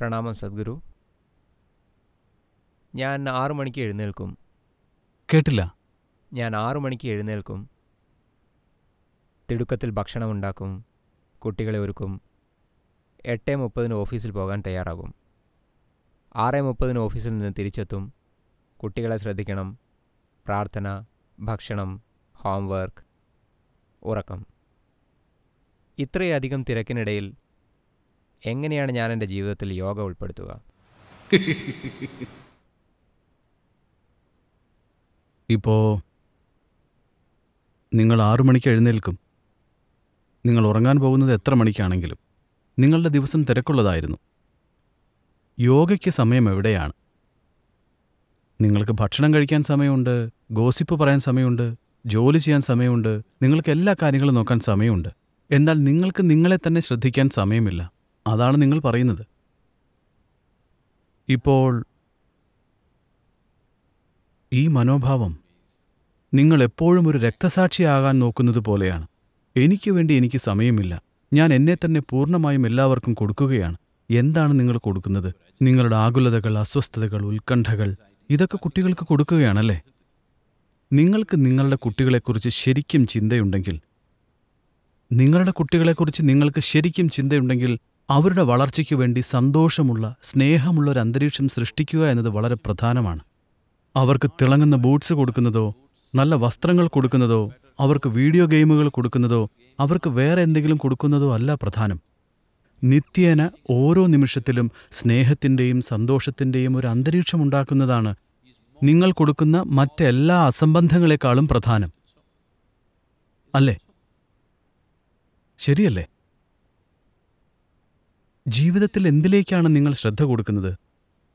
പ്രണാമം സദ്ഗുരു ഞാൻ ആറു മണിക്ക് എഴുന്നേൽക്കും കേട്ടില്ല ഞാൻ ആറു മണിക്ക് എഴുന്നേൽക്കും തിടുക്കത്തിൽ ഭക്ഷണം ഉണ്ടാക്കും കുട്ടികളെ ഒരുക്കും എട്ടേ മുപ്പതിന് ഓഫീസിൽ പോകാൻ തയ്യാറാകും ആറേ മുപ്പതിന് ഓഫീസിൽ നിന്ന് തിരിച്ചെത്തും കുട്ടികളെ ശ്രദ്ധിക്കണം പ്രാർത്ഥന ഭക്ഷണം ഹോംവർക്ക് ഉറക്കം ഇത്രയധികം തിരക്കിനിടയിൽ എങ്ങനെയാണ് ഞാൻ എൻ്റെ ജീവിതത്തിൽ യോഗ ഉൾപ്പെടുത്തുക ഇപ്പോൾ നിങ്ങൾ ആറു മണിക്ക് എഴുന്നേൽക്കും നിങ്ങൾ ഉറങ്ങാൻ പോകുന്നത് എത്ര മണിക്കാണെങ്കിലും നിങ്ങളുടെ ദിവസം തിരക്കുള്ളതായിരുന്നു യോഗയ്ക്ക് സമയം എവിടെയാണ് നിങ്ങൾക്ക് ഭക്ഷണം കഴിക്കാൻ സമയമുണ്ട് ഗോസിപ്പ് പറയാൻ സമയമുണ്ട് ജോലി ചെയ്യാൻ സമയമുണ്ട് നിങ്ങൾക്ക് എല്ലാ കാര്യങ്ങളും നോക്കാൻ സമയമുണ്ട് എന്നാൽ നിങ്ങൾക്ക് നിങ്ങളെ തന്നെ ശ്രദ്ധിക്കാൻ സമയമില്ല അതാണ് നിങ്ങൾ പറയുന്നത്. ഇപ്പോൾ ഈ മനോഭാവം നിങ്ങൾ എപ്പോഴും ഒരു രക്തസാക്ഷിയാകാൻ നോക്കുന്നത് പോലെയാണ്. എനിക്ക് വേണ്ടി എനിക്ക് സമയമില്ല. ഞാൻ എന്നെ തന്നെ പൂർണ്ണമായും എല്ലാവർക്കും കൊടുക്കുകയാണ്. എന്താണ് നിങ്ങൾ കൊടുക്കുന്നത്? നിങ്ങളുടെ ആകുലതകൾ, അസ്വസ്ഥതകൾ, ഉത്കണ്ഠകൾ ഇതൊക്കെ കുട്ടികൾക്ക് കൊടുക്കുകയാണല്ലേ? നിങ്ങൾക്ക് നിങ്ങളുടെ കുട്ടികളെക്കുറിച്ച് ശരിക്കും ചിന്തയുണ്ടെങ്കിൽ നിങ്ങളുടെ കുട്ടികളെക്കുറിച്ച് നിങ്ങൾക്ക് ശരിക്കും ചിന്തയുണ്ടെങ്കിൽ അവരുടെ വളർച്ചയ്ക്കു വേണ്ടി സന്തോഷമുള്ള സ്നേഹമുള്ള ഒരു അന്തരീക്ഷം സൃഷ്ടിക്കുക എന്നത് വളരെ പ്രധാനമാണ് അവർക്ക് തിളങ്ങുന്ന ബൂട്ട്സ് കൊടുക്കുന്നതോ നല്ല വസ്ത്രങ്ങൾ കൊടുക്കുന്നതോ അവർക്ക് വീഡിയോ ഗെയിമുകൾ കൊടുക്കുന്നതോ അവർക്ക് വേറെ എന്തെങ്കിലും കൊടുക്കുന്നതോ അല്ല പ്രധാനം നിത്യേന ഓരോ നിമിഷത്തിലും സ്നേഹത്തിൻ്റെയും സന്തോഷത്തിൻ്റെയും ഒരു അന്തരീക്ഷം ഉണ്ടാക്കുന്നതാണ് നിങ്ങൾ കൊടുക്കുന്ന മറ്റെല്ലാ അസംബന്ധങ്ങളെക്കാളും പ്രധാനം അല്ലേ ശരിയല്ലേ ജീവിതത്തിൽ എന്തിലേക്കാണ് നിങ്ങൾ ശ്രദ്ധ കൊടുക്കുന്നത്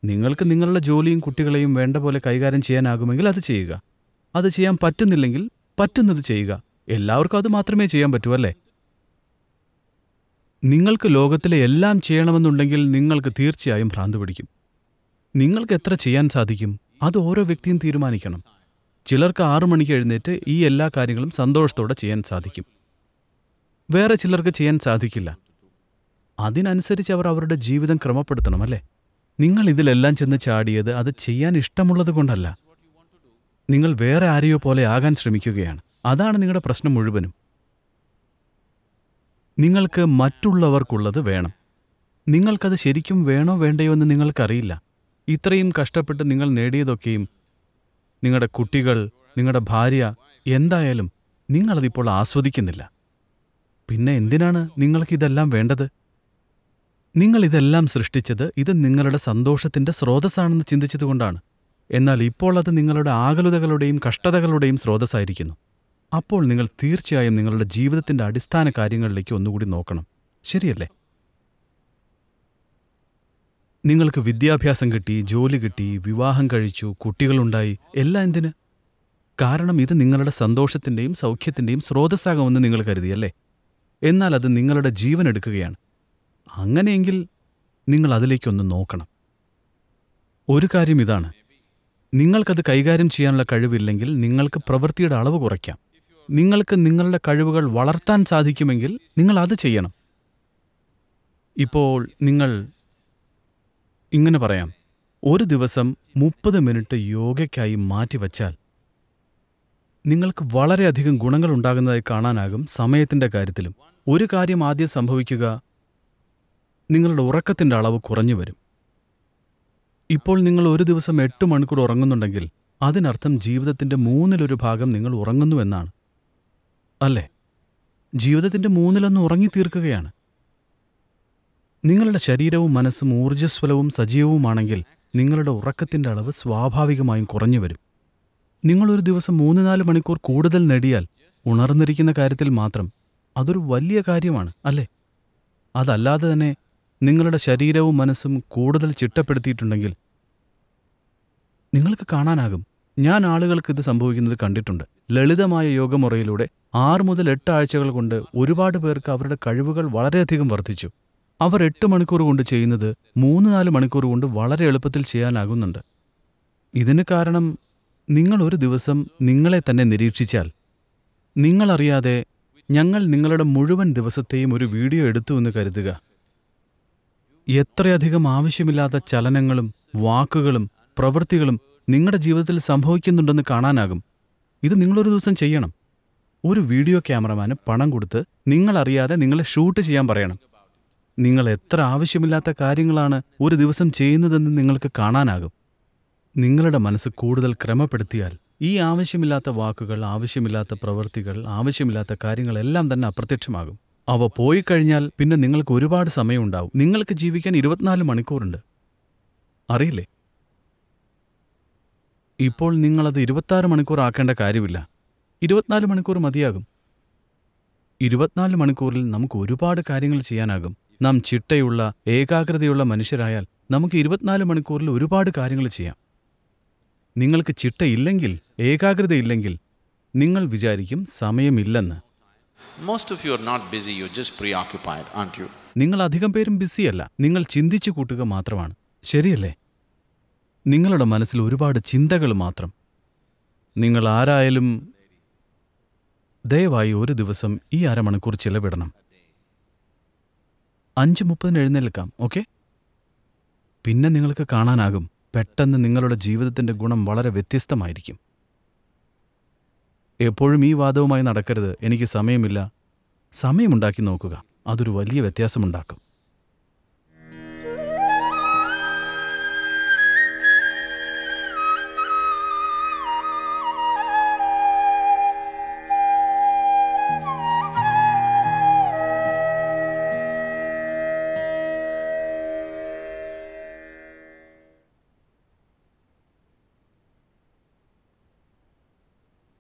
നിങ്ങൾക്ക് നിങ്ങളുടെ ജോലിയും കുട്ടികളെയും വേണ്ട പോലെ കൈകാര്യം ചെയ്യാനാകുമെങ്കിൽ അത് ചെയ്യുക അത് ചെയ്യാൻ പറ്റുന്നില്ലെങ്കിൽ പറ്റുന്നത് ചെയ്യുക എല്ലാവർക്കും അത് മാത്രമേ ചെയ്യാൻ പറ്റൂ അല്ലേ നിങ്ങൾക്ക് ലോകത്തിലെ എല്ലാം ചെയ്യണമെന്നുണ്ടെങ്കിൽ നിങ്ങൾക്ക് തീർച്ചയായും ഭ്രാന്ത് പിടിക്കും നിങ്ങൾക്ക് എത്ര ചെയ്യാൻ സാധിക്കും അത് ഓരോ വ്യക്തിയും തീരുമാനിക്കണം ചിലർക്ക് ആറു മണിക്ക് എഴുന്നേറ്റ് ഈ എല്ലാ കാര്യങ്ങളും സന്തോഷത്തോടെ ചെയ്യാൻ സാധിക്കും വേറെ ചിലർക്ക് ചെയ്യാൻ സാധിക്കില്ല അതിനനുസരിച്ച് അവർ അവരുടെ ജീവിതം ക്രമപ്പെടുത്തണം അല്ലേ നിങ്ങൾ ഇതിലെല്ലാം ചെന്ന് ചാടിയത് അത് ചെയ്യാൻ ഇഷ്ടമുള്ളത് കൊണ്ടല്ല നിങ്ങൾ വേറെ ആരെയോ പോലെ ആകാൻ ശ്രമിക്കുകയാണ് അതാണ് നിങ്ങളുടെ പ്രശ്നം മുഴുവനും നിങ്ങൾക്ക് മറ്റുള്ളവർക്കുള്ളത് വേണം നിങ്ങൾക്കത് ശരിക്കും വേണോ വേണ്ടയോ എന്ന് നിങ്ങൾക്കറിയില്ല ഇത്രയും കഷ്ടപ്പെട്ട് നിങ്ങൾ നേടിയതൊക്കെയും നിങ്ങളുടെ കുട്ടികൾ നിങ്ങളുടെ ഭാര്യ എന്തായാലും നിങ്ങളതിപ്പോൾ ആസ്വദിക്കുന്നില്ല പിന്നെ എന്തിനാണ് നിങ്ങൾക്കിതെല്ലാം വേണ്ടത് നിങ്ങൾ ഇതെല്ലാം സൃഷ്ടിച്ചത് ഇത് നിങ്ങളുടെ സന്തോഷത്തിന്റെ സ്രോതസ്സാണെന്ന് ചിന്തിച്ചതുകൊണ്ടാണ് എന്നാൽ ഇപ്പോൾ അത് നിങ്ങളുടെ ആകലുതകളുടെയും കഷ്ടതകളുടെയും സ്രോതസ്സായിരിക്കുന്നു അപ്പോൾ നിങ്ങൾ തീർച്ചയായും നിങ്ങളുടെ ജീവിതത്തിന്റെ അടിസ്ഥാന കാര്യങ്ങളിലേക്ക് ഒന്നുകൂടി നോക്കണം ശരിയല്ലേ നിങ്ങൾക്ക് വിദ്യാഭ്യാസം കിട്ടി ജോലി കിട്ടി വിവാഹം കഴിച്ചു കുട്ടികളുണ്ടായി എല്ലാം എന്തിന് കാരണം ഇത് നിങ്ങളുടെ സന്തോഷത്തിൻ്റെയും സൗഖ്യത്തിൻ്റെയും സ്രോതസ്സാകുമെന്ന് നിങ്ങൾ കരുതിയല്ലേ എന്നാൽ അത് നിങ്ങളുടെ ജീവൻ എടുക്കുകയാണ് അങ്ങനെയെങ്കിൽ നിങ്ങൾ അതിലേക്കൊന്ന് നോക്കണം ഒരു കാര്യം ഇതാണ് നിങ്ങൾക്കത് കൈകാര്യം ചെയ്യാനുള്ള കഴിവില്ലെങ്കിൽ നിങ്ങൾക്ക് പ്രവൃത്തിയുടെ അളവ് കുറയ്ക്കാം നിങ്ങൾക്ക് നിങ്ങളുടെ കഴിവുകൾ വളർത്താൻ സാധിക്കുമെങ്കിൽ നിങ്ങൾ അത് ചെയ്യണം ഇപ്പോൾ നിങ്ങൾ ഇങ്ങനെ പറയാം ഒരു ദിവസം മുപ്പത് മിനിറ്റ് യോഗയ്ക്കായി മാറ്റിവച്ചാൽ നിങ്ങൾക്ക് വളരെയധികം ഗുണങ്ങൾ ഉണ്ടാകുന്നതായി കാണാനാകും സമയത്തിൻ്റെ കാര്യത്തിലും ഒരു കാര്യം ആദ്യം സംഭവിക്കുക നിങ്ങളുടെ ഉറക്കത്തിൻ്റെ അളവ് കുറഞ്ഞു വരും ഇപ്പോൾ നിങ്ങൾ ഒരു ദിവസം എട്ട് മണിക്കൂർ ഉറങ്ങുന്നുണ്ടെങ്കിൽ അതിനർത്ഥം ജീവിതത്തിൻ്റെ മൂന്നിലൊരു ഭാഗം നിങ്ങൾ ഉറങ്ങുന്നുവെന്നാണ് അല്ലേ ജീവിതത്തിൻ്റെ മൂന്നിലൊന്ന് ഉറങ്ങി തീർക്കുകയാണ് നിങ്ങളുടെ ശരീരവും മനസ്സും ഊർജ്ജസ്വലവും സജീവവുമാണെങ്കിൽ നിങ്ങളുടെ ഉറക്കത്തിൻ്റെ അളവ് സ്വാഭാവികമായും കുറഞ്ഞു വരും നിങ്ങളൊരു ദിവസം മൂന്ന് നാല് മണിക്കൂർ കൂടുതൽ നേടിയാൽ ഉണർന്നിരിക്കുന്ന കാര്യത്തിൽ മാത്രം അതൊരു വലിയ കാര്യമാണ് അല്ലേ അതല്ലാതെ തന്നെ നിങ്ങളുടെ ശരീരവും മനസ്സും കൂടുതൽ ചിട്ടപ്പെടുത്തിയിട്ടുണ്ടെങ്കിൽ നിങ്ങൾക്ക് കാണാനാകും ഞാൻ ആളുകൾക്ക് ഇത് സംഭവിക്കുന്നത് കണ്ടിട്ടുണ്ട് ലളിതമായ യോഗമുറയിലൂടെ ആറ് മുതൽ എട്ട് ആഴ്ചകൾ കൊണ്ട് ഒരുപാട് പേർക്ക് അവരുടെ കഴിവുകൾ വളരെയധികം വർദ്ധിച്ചു അവർ എട്ട് മണിക്കൂർ കൊണ്ട് ചെയ്യുന്നത് മൂന്ന് നാല് മണിക്കൂർ കൊണ്ട് വളരെ എളുപ്പത്തിൽ ചെയ്യാനാകുന്നുണ്ട് ഇതിന് കാരണം നിങ്ങൾ ഒരു ദിവസം നിങ്ങളെ തന്നെ നിരീക്ഷിച്ചാൽ നിങ്ങളറിയാതെ ഞങ്ങൾ നിങ്ങളുടെ മുഴുവൻ ദിവസത്തെയും ഒരു വീഡിയോ എടുത്തു എന്ന് കരുതുക എത്രയധികം ആവശ്യമില്ലാത്ത ചലനങ്ങളും വാക്കുകളും പ്രവൃത്തികളും നിങ്ങളുടെ ജീവിതത്തിൽ സംഭവിക്കുന്നുണ്ടെന്ന് കാണാനാകും ഇത് നിങ്ങളൊരു ദിവസം ചെയ്യണം ഒരു വീഡിയോ ക്യാമറമാന് പണം കൊടുത്ത് നിങ്ങളറിയാതെ നിങ്ങളെ ഷൂട്ട് ചെയ്യാൻ പറയണം നിങ്ങൾ എത്ര ആവശ്യമില്ലാത്ത കാര്യങ്ങളാണ് ഒരു ദിവസം ചെയ്യുന്നതെന്ന് നിങ്ങൾക്ക് കാണാനാകും നിങ്ങളുടെ മനസ്സ് കൂടുതൽ ക്രമപ്പെടുത്തിയാൽ ഈ ആവശ്യമില്ലാത്ത വാക്കുകൾ ആവശ്യമില്ലാത്ത പ്രവൃത്തികൾ ആവശ്യമില്ലാത്ത കാര്യങ്ങളെല്ലാം തന്നെ അപ്രത്യക്ഷമാകും അവ പോയി കഴിഞ്ഞാൽ പിന്നെ നിങ്ങൾക്ക് ഒരുപാട് സമയമുണ്ടാവും നിങ്ങൾക്ക് ജീവിക്കാൻ ഇരുപത്തിനാല് മണിക്കൂറുണ്ട് അറിയില്ലേ ഇപ്പോൾ നിങ്ങളത് ഇരുപത്താറ് മണിക്കൂർ ആക്കേണ്ട കാര്യമില്ല ഇരുപത്തിനാല് മണിക്കൂർ മതിയാകും ഇരുപത്തിനാല് മണിക്കൂറിൽ നമുക്ക് ഒരുപാട് കാര്യങ്ങൾ ചെയ്യാനാകും നാം ചിട്ടയുള്ള ഏകാഗ്രതയുള്ള മനുഷ്യരായാൽ നമുക്ക് ഇരുപത്തിനാല് മണിക്കൂറിൽ ഒരുപാട് കാര്യങ്ങൾ ചെയ്യാം നിങ്ങൾക്ക് ചിട്ടയില്ലെങ്കിൽ ഏകാഗ്രതയില്ലെങ്കിൽ നിങ്ങൾ വിചാരിക്കും സമയമില്ലെന്ന് most of you are not busy you just preoccupied and you നിങ്ങൾ അധികം പേരും ബിസിയല്ല നിങ്ങൾ ചിന്തിച്ചു കൂട്ടുക മാത്രമാണ് ശരിയല്ലേ നിങ്ങളുടെ മനസ്സിൽ ഒരുപാട് ചിന്തകൾ മാത്രം നിങ്ങൾ ആരായാലും ദയവായി ഒരു ദിവസം ഈ അരമണിക്കൂർ ചിലവിടണം അഞ്ച് മുപ്പതിന് എഴുന്നേൽക്കാം ഓക്കെ പിന്നെ നിങ്ങൾക്ക് കാണാനാകും പെട്ടെന്ന് നിങ്ങളുടെ ജീവിതത്തിൻ്റെ ഗുണം വളരെ വ്യത്യസ്തമായിരിക്കും എപ്പോഴും ഈ വാദവുമായി നടക്കരുത് എനിക്ക് സമയമില്ല സമയമുണ്ടാക്കി നോക്കുക അതൊരു വലിയ വ്യത്യാസമുണ്ടാക്കും